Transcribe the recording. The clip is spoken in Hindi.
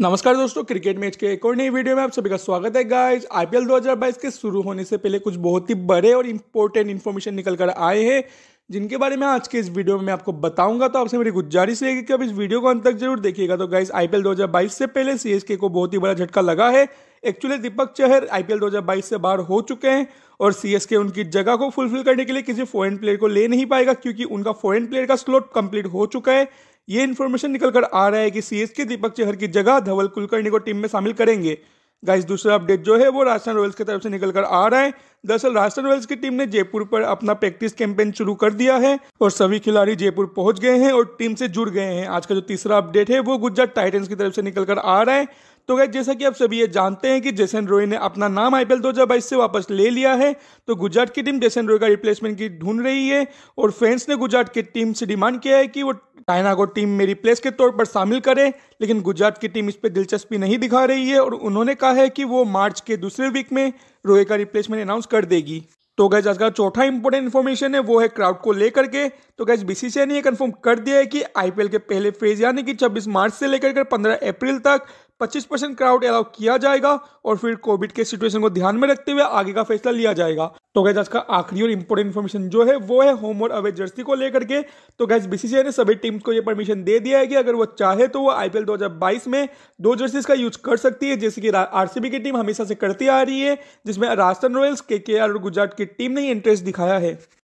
नमस्कार दोस्तों क्रिकेट मैच के एक और नई वीडियो में आप सभी का स्वागत है गाइस आईपीएल 2022 के शुरू होने से पहले कुछ बहुत ही बड़े और इम्पोर्टेंट इन्फॉर्मेशन निकल कर आए हैं जिनके बारे में आज के इस वीडियो में मैं आपको बताऊंगा तो आपसे मेरी गुजारिश रहेगी कि आप इस वीडियो को अंत तक जरूर देखिएगा तो गाइस आईपीएल 2022 से पहले सीएसके को बहुत ही बड़ा झटका लगा है एक्चुअली दीपक चहर आईपीएल 2022 से बाहर हो चुके हैं और सीएसके उनकी जगह को फुलफिल करने के लिए किसी फॉरन प्लेयर को ले नहीं पाएगा क्योंकि उनका फॉरेन प्लेयर का स्लॉट कंप्लीट हो चुका है ये इन्फॉर्मेशन निकल कर आ रहा है कि सी के दीपक चहर की जगह धवल कुलकर्णी को टीम में शामिल करेंगे गाइस दूसरा अपडेट जो है वो राजस्थान रॉयल्स की तरफ से निकल कर आ रहा है दरअसल राजस्थान रॉयल्स की टीम ने जयपुर पर अपना प्रैक्टिस कैंपेन शुरू कर दिया है और सभी खिलाड़ी जयपुर पहुंच गए हैं और टीम से जुड़ गए हैं आज का जो तीसरा अपडेट है वो गुजरात टाइटन्स की तरफ से निकल कर आ रहा है तो गए जैसा कि आप सभी ये जानते हैं कि जैसन रॉय ने अपना नाम आईपीएल 2022 से वापस ले लिया है तो गुजरात की टीम जैसन रॉय का रिप्लेसमेंट की ढूंढ रही है और फैंस ने गुजरात की टीम से डिमांड किया है कि वो टाइना को टीम में रिप्लेस के तौर पर शामिल करें लेकिन गुजरात की टीम इस पर दिलचस्पी नहीं दिखा रही है और उन्होंने कहा है कि वो मार्च के दूसरे वीक में रोहे का रिप्लेसमेंट अनाउंस कर देगी तो गैस आज का चौथा इंपॉर्टेंट इन्फॉर्मेशन है वो है क्राउड को लेकर के तो गैस बीसीसीआई ने कंफर्म कर दिया है कि आईपीएल के पहले फेज यानी कि 26 मार्च से लेकर पंद्रह 15 अप्रैल तक 25 परसेंट क्राउड अलाउ किया जाएगा और फिर कोविड के सिचुएशन को ध्यान में रखते हुए आगे का फैसला लिया जाएगा तो गैस आज का आखिरी और इंपॉर्टेंट इन्फॉर्मेशन जो है वो है होम और अवे जर्सी को लेकर के तो गैस बीसीसीआई ने सभी टीम्स को ये परमिशन दे दिया है कि अगर वो चाहे तो वो आईपीएल 2022 में दो जर्सीज का यूज कर सकती है जैसे कि आरसीबी की टीम हमेशा से करती आ रही है जिसमें राजस्थान रॉयल्स के और गुजरात की टीम ने इंटरेस्ट दिखाया है